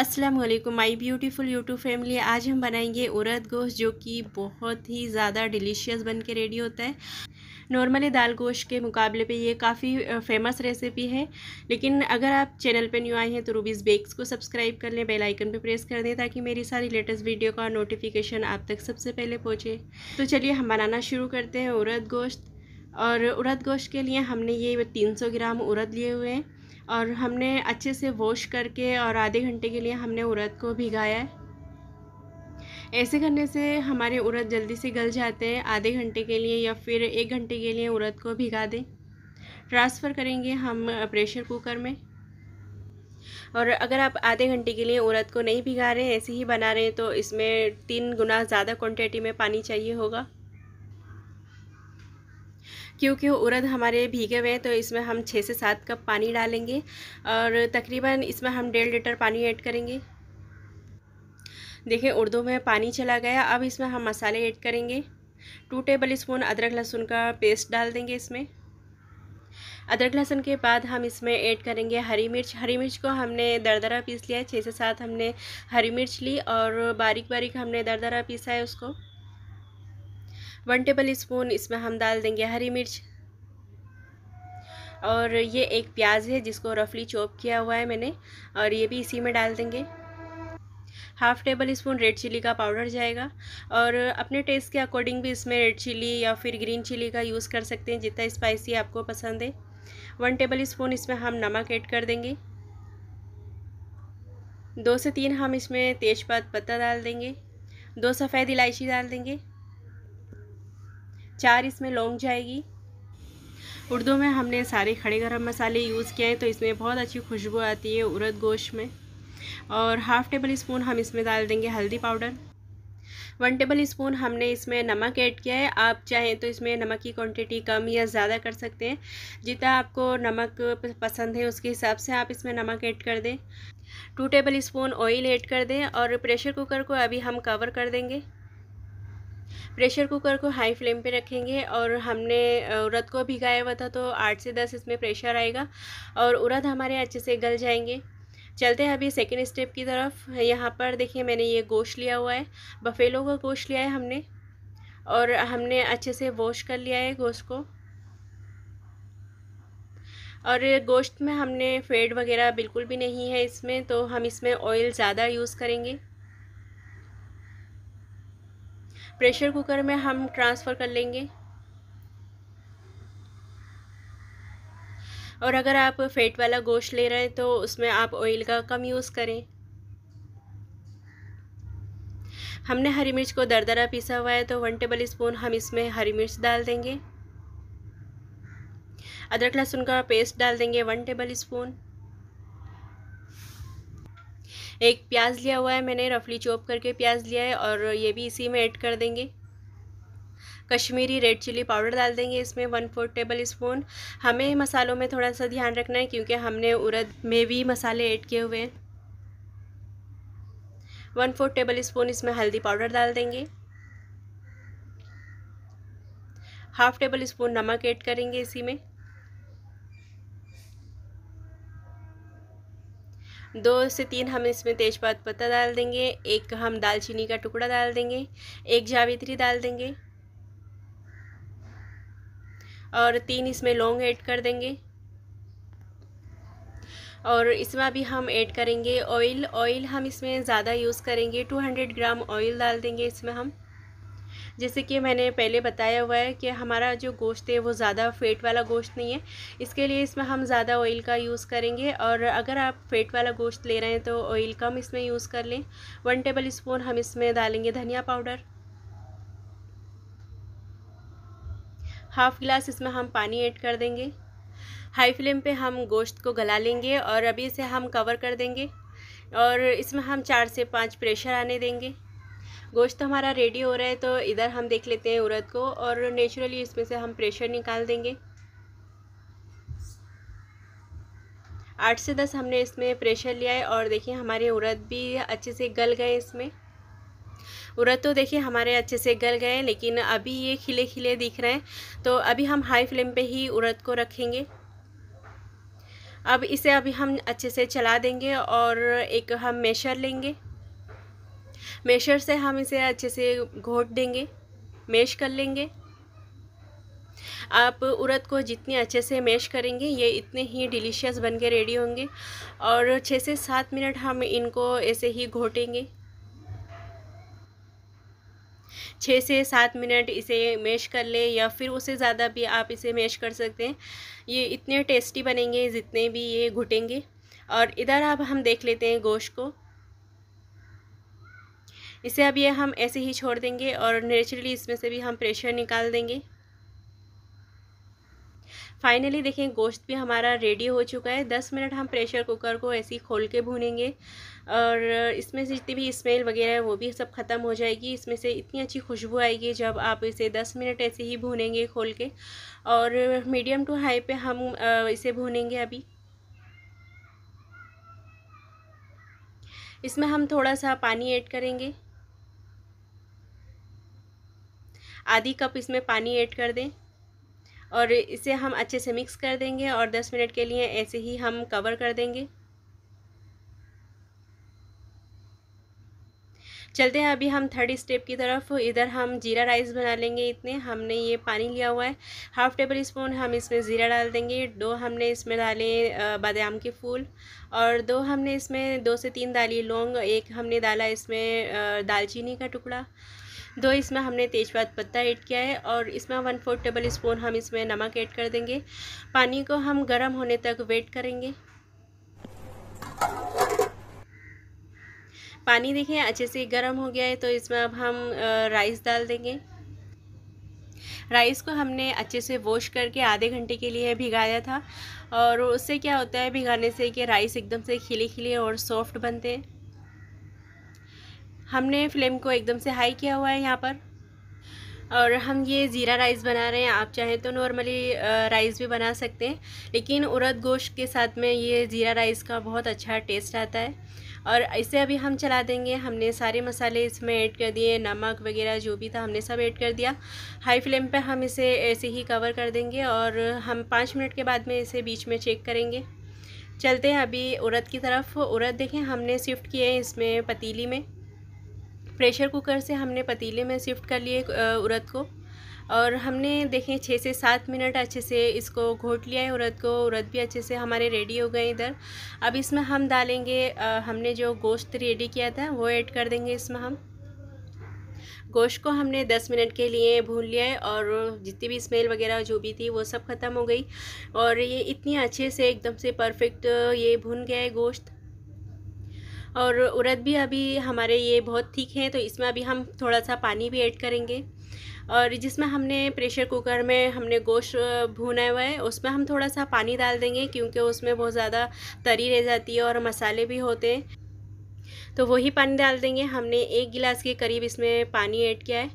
अस्सलाम वालेकुम my beautiful YouTube family आज हम बनाएंगे उरद गोश्त जो कि बहुत ही ज़्यादा डिलीशियस बन के रेडी होता है नॉर्मली दाल गोश्त के मुकाबले पे ये काफ़ी फेमस रेसिपी है लेकिन अगर आप चैनल पे न्यू आए हैं तो रूबीज़ बेक्स को सब्सक्राइब कर लें बेल आइकन पे प्रेस कर दें ताकि मेरी सारी लेटेस्ट वीडियो का नोटिफिकेशन आप तक सबसे पहले पहुँचे तो चलिए हम बनाना शुरू करते हैं उरद गोश्त और उरद गोश्त के लिए हमने ये सौ ग्राम उरद लिए हुए हैं और हमने अच्छे से वॉश करके और आधे घंटे के लिए हमने उड़द को भिगाया है ऐसे करने से हमारे उड़द जल्दी से गल जाते हैं आधे घंटे के लिए या फिर एक घंटे के लिए उड़द को भिगा दें ट्रांसफ़र करेंगे हम प्रेशर कुकर में और अगर आप आधे घंटे के लिए उड़द को नहीं भिगा रहे ऐसे ही बना रहे हैं तो इसमें तीन गुना ज़्यादा क्वान्टिटी में पानी चाहिए होगा क्योंकि उड़द हमारे भीगे हुए हैं तो इसमें हम छः से सात कप पानी डालेंगे और तकरीबन इसमें हम डेढ़ लीटर पानी ऐड करेंगे देखिए उर्दू में पानी चला गया अब इसमें हम मसाले ऐड करेंगे टू टेबल स्पून अदरक लहसुन का पेस्ट डाल देंगे इसमें अदरक लहसुन के बाद हम इसमें ऐड करेंगे हरी मिर्च हरी मिर्च को हमने दरदरा पीस लिया है छः से सात हमने हरी मिर्च ली और बारीक बारीक हमने दरदरा पीसा है उसको वन टेबल स्पून इसमें हम डाल देंगे हरी मिर्च और ये एक प्याज है जिसको रफली चॉप किया हुआ है मैंने और ये भी इसी में डाल देंगे half tablespoon red chilli का पाउडर जाएगा और अपने टेस्ट के अकॉर्डिंग भी इसमें रेड चिली या फिर ग्रीन चिली का यूज़ कर सकते हैं जितना स्पाइसी आपको पसंद है वन टेबल स्पून इसमें हम नमक ऐड कर देंगे दो से तीन हम इसमें तेज़पात पत्ता डाल देंगे दो सफ़ेद इलायची डाल देंगे चार इसमें लौंग जाएगी उर्दू में हमने सारे खड़े गरम मसाले यूज़ किए हैं तो इसमें बहुत अच्छी खुशबू आती है उरद गोश्त में और हाफ़ टेबल स्पून हम इसमें डाल देंगे हल्दी पाउडर वन टेबल स्पून हमने इसमें नमक ऐड किया है आप चाहें तो इसमें नमक की क्वांटिटी कम या ज़्यादा कर सकते हैं जितना आपको नमक पसंद है उसके हिसाब से आप इसमें नमक ऐड कर दें two tablespoon oil add कर दें और प्रेशर कुकर को अभी हम कवर कर देंगे प्रेशर कुकर को हाई फ्लेम पे रखेंगे और हमने उड़द को भिगाया हुआ था तो आठ से दस इसमें प्रेशर आएगा और उड़द हमारे अच्छे से गल जाएंगे चलते हैं अभी सेकेंड स्टेप की तरफ यहाँ पर देखिए मैंने ये गोश्त लिया हुआ है बफेलो का गोश्त लिया है हमने और हमने अच्छे से वॉश कर लिया है गोश्त को और गोश्त में हमने फेड वगैरह बिल्कुल भी नहीं है इसमें तो हम इसमें ऑयल ज़्यादा यूज़ करेंगे प्रेशर कुकर में हम ट्रांसफ़र कर लेंगे और अगर आप फेट वाला गोश्त ले रहे हैं तो उसमें आप ऑयल का कम यूज़ करें हमने हरी मिर्च को दरदरा पीसा हुआ है तो वन टेबल स्पून हम इसमें हरी मिर्च डाल देंगे अदरक लहसुन का पेस्ट डाल देंगे वन टेबल स्पून एक प्याज लिया हुआ है मैंने रफली चॉप करके प्याज लिया है और ये भी इसी में ऐड कर देंगे कश्मीरी रेड चिली पाउडर डाल देंगे इसमें वन फोर टेबल स्पून हमें मसालों में थोड़ा सा ध्यान रखना है क्योंकि हमने उड़द में भी मसाले ऐड किए हुए हैं वन फोर टेबल स्पून इसमें हल्दी पाउडर डाल देंगे हाफ़ टेबल स्पून नमक ऐड करेंगे इसी में दो से तीन हम इसमें तेज़पात पत्ता डाल देंगे एक हम दालचीनी का टुकड़ा डाल देंगे एक जावित्री डाल देंगे और तीन इसमें लौंग ऐड कर देंगे और इसमें भी हम ऐड करेंगे ऑयल ऑयल हम इसमें ज़्यादा यूज़ करेंगे 200 ग्राम ऑयल डाल देंगे इसमें हम जैसे कि मैंने पहले बताया हुआ है कि हमारा जो गोश्त है वो ज़्यादा फेट वाला गोश्त नहीं है इसके लिए इसमें हम ज़्यादा ऑयल का यूज़ करेंगे और अगर आप फेट वाला गोश्त ले रहे हैं तो ऑयल कम इसमें यूज़ कर लें वन टेबल स्पून हम इसमें डालेंगे धनिया पाउडर हाफ़ गिलास इसमें हम पानी ऐड कर देंगे हाई फ्लेम पे हम गोश्त को गला लेंगे और अभी इसे हम कवर कर देंगे और इसमें हम चार से पाँच प्रेशर आने देंगे गोश्त हमारा रेडी हो रहा है तो इधर हम देख लेते हैं उरद को और नेचुरली इसमें से हम प्रेशर निकाल देंगे आठ से दस हमने इसमें प्रेशर लिया है और देखिए हमारे उड़द भी अच्छे से गल गए इसमें उड़द तो देखिए हमारे अच्छे से गल गए लेकिन अभी ये खिले खिले दिख रहे हैं तो अभी हम हाई फ्लेम पे ही उड़द को रखेंगे अब इसे अभी हम अच्छे से चला देंगे और एक हम मेशर लेंगे मेशर से हम इसे अच्छे से घोट देंगे मेश कर लेंगे आप उरद को जितने अच्छे से मैश करेंगे ये इतने ही डिलीशियस बन के रेडी होंगे और छः से सात मिनट हम इनको ऐसे ही घोटेंगे छः से सात मिनट इसे मैश कर ले या फिर उससे ज़्यादा भी आप इसे मैश कर सकते हैं ये इतने टेस्टी बनेंगे जितने भी ये घुटेंगे और इधर अब हम देख लेते हैं गोश्त को इसे अब ये हम ऐसे ही छोड़ देंगे और नेचुरली इसमें से भी हम प्रेशर निकाल देंगे फाइनली देखें गोश्त भी हमारा रेडी हो चुका है दस मिनट हम प्रेशर कुकर को ऐसे ही खोल के भूनेंगे और इसमें से जितनी भी स्मेल वगैरह है वो भी सब ख़त्म हो जाएगी इसमें से इतनी अच्छी खुशबू आएगी जब आप इसे दस मिनट ऐसे ही भूनेंगे खोल के और मीडियम टू हाई पे हम इसे भूनेंगे अभी इसमें हम थोड़ा सा पानी ऐड करेंगे आधी कप इसमें पानी ऐड कर दें और इसे हम अच्छे से मिक्स कर देंगे और दस मिनट के लिए ऐसे ही हम कवर कर देंगे चलते हैं अभी हम थर्ड स्टेप की तरफ इधर हम जीरा राइस बना लेंगे इतने हमने ये पानी लिया हुआ है हाफ़ टेबल स्पून हम इसमें ज़ीरा डाल देंगे दो हमने इसमें डाले बादाम के फूल और दो हमने इसमें दो से तीन डाली लौंग एक हमने डाला इसमें दालचीनी का टुकड़ा दो इसमें हमने तेजपात पत्ता ऐड किया है और इसमें वन फोर्थ टेबल स्पून हम इसमें नमक ऐड कर देंगे पानी को हम गर्म होने तक वेट करेंगे पानी देखिए अच्छे से गर्म हो गया है तो इसमें अब हम राइस डाल देंगे राइस को हमने अच्छे से वॉश करके आधे घंटे के लिए भिगाया था और उससे क्या होता है भिगाने से कि राइस एकदम से खिले खिले और सॉफ्ट बनते हैं हमने फ्लेम को एकदम से हाई किया हुआ है यहाँ पर और हम ये ज़ीरा राइस बना रहे हैं आप चाहें तो नॉर्मली राइस भी बना सकते हैं लेकिन उड़द गोश्त के साथ में ये ज़ीरा राइस का बहुत अच्छा टेस्ट आता है और इसे अभी हम चला देंगे हमने सारे मसाले इसमें ऐड कर दिए नमक वगैरह जो भी था हमने सब ऐड कर दिया हाई फ्लेम पर हम इसे ऐसे ही कवर कर देंगे और हम पाँच मिनट के बाद में इसे बीच में चेक करेंगे चलते हैं अभी उड़द की तरफ उड़द देखें हमने शिफ्ट किए हैं इसमें पतीली में प्रेशर कुकर से हमने पतीले में शिफ्ट कर लिए उरद को और हमने देखें छः से सात मिनट अच्छे से इसको घोट लिया है उरद को उरद भी अच्छे से हमारे रेडी हो गए इधर अब इसमें हम डालेंगे हमने जो गोश्त रेडी किया था वो ऐड कर देंगे इसमें हम गोश्त को हमने 10 मिनट के लिए भून लिया है और जितनी भी स्मेल वगैरह जो भी थी वो सब ख़त्म हो गई और ये इतनी अच्छे से एकदम से परफेक्ट ये भून गया है गोश्त और उड़द भी अभी हमारे ये बहुत ठीक हैं तो इसमें अभी हम थोड़ा सा पानी भी ऐड करेंगे और जिसमें हमने प्रेशर कुकर में हमने गोश्त भुना हुआ है उसमें हम थोड़ा सा पानी डाल देंगे क्योंकि उसमें बहुत ज़्यादा तरी रह जाती है और मसाले भी होते हैं तो वही पानी डाल देंगे हमने एक गिलास के करीब इसमें पानी ऐड किया है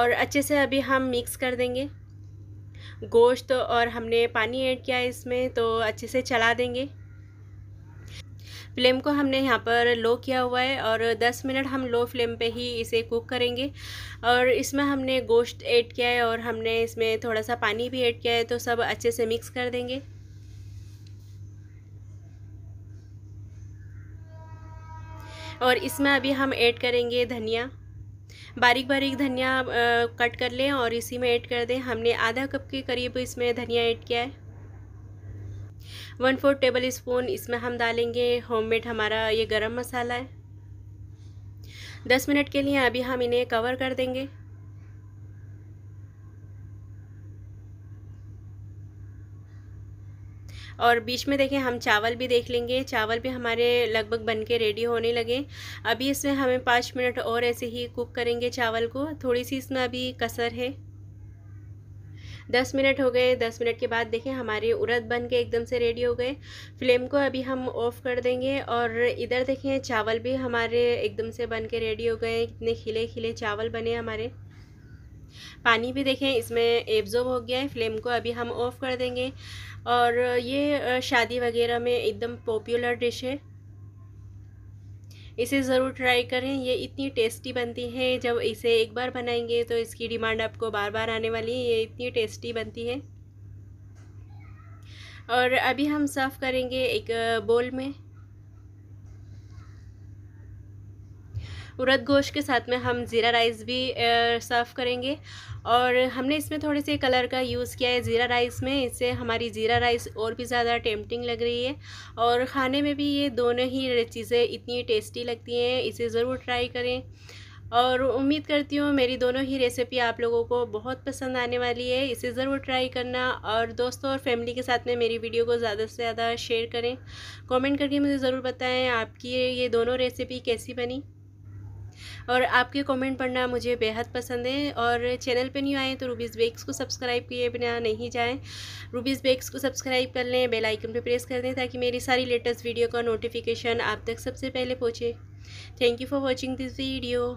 और अच्छे से अभी हम मिक्स कर देंगे गोश्त और हमने पानी ऐड किया है इसमें तो अच्छे से चला देंगे फ्लेम को हमने यहाँ पर लो किया हुआ है और 10 मिनट हम लो फ्लेम पे ही इसे कुक करेंगे और इसमें हमने गोश्त ऐड किया है और हमने इसमें थोड़ा सा पानी भी ऐड किया है तो सब अच्छे से मिक्स कर देंगे और इसमें अभी हम ऐड करेंगे धनिया बारीक बारीक धनिया कट कर लें और इसी में ऐड कर दें हमने आधा कप के करीब इसमें धनिया ऐड किया है वन फोर टेबल स्पून इसमें हम डालेंगे होममेड हमारा ये गरम मसाला है दस मिनट के लिए अभी हम इन्हें कवर कर देंगे और बीच में देखें हम चावल भी देख लेंगे चावल भी हमारे लगभग बन के रेडी होने लगे अभी इसमें हमें पाँच मिनट और ऐसे ही कुक करेंगे चावल को थोड़ी सी इसमें अभी कसर है दस मिनट हो गए दस मिनट के बाद देखें हमारे उड़द बन के एकदम से रेडी हो गए फ्लेम को अभी हम ऑफ़ कर देंगे और इधर देखें चावल भी हमारे एकदम से बन के रेडी हो गए कितने खिले खिले चावल बने हमारे पानी भी देखें इसमें एब्जॉर्ब हो गया है फ्लेम को अभी हम ऑफ़ कर देंगे और ये शादी वगैरह में एकदम पॉपुलर डिश है इसे ज़रूर ट्राई करें ये इतनी टेस्टी बनती है जब इसे एक बार बनाएंगे तो इसकी डिमांड आपको बार बार आने वाली है ये इतनी टेस्टी बनती है और अभी हम सर्व करेंगे एक बोल में उरद गोश्त के साथ में हम ज़ीरा राइस भी सर्व करेंगे और हमने इसमें थोड़े से कलर का यूज़ किया है ज़ीरा राइस में इससे हमारी ज़ीरा राइस और भी ज़्यादा टेम्पटिंग लग रही है और खाने में भी ये दोनों ही चीज़ें इतनी टेस्टी लगती हैं इसे ज़रूर ट्राई करें और उम्मीद करती हूँ मेरी दोनों ही रेसिपी आप लोगों को बहुत पसंद आने वाली है इसे ज़रूर ट्राई करना और दोस्तों और फैमिली के साथ में मेरी वीडियो को ज़्यादा से ज़्यादा शेयर करें कमेंट करके मुझे ज़रूर बताएं आपकी ये दोनों रेसिपी कैसी बनी और आपके कमेंट पढ़ना मुझे बेहद पसंद है और चैनल पे नहीं आए तो रूबीज़ बेक्स को सब्सक्राइब किए बिना नहीं जाएं रूबीज़ बेक्स को सब्सक्राइब कर लें बेल आइकन पे प्रेस कर दें ताकि मेरी सारी लेटेस्ट वीडियो का नोटिफिकेशन आप तक सबसे पहले पहुँचे thank you for watching this video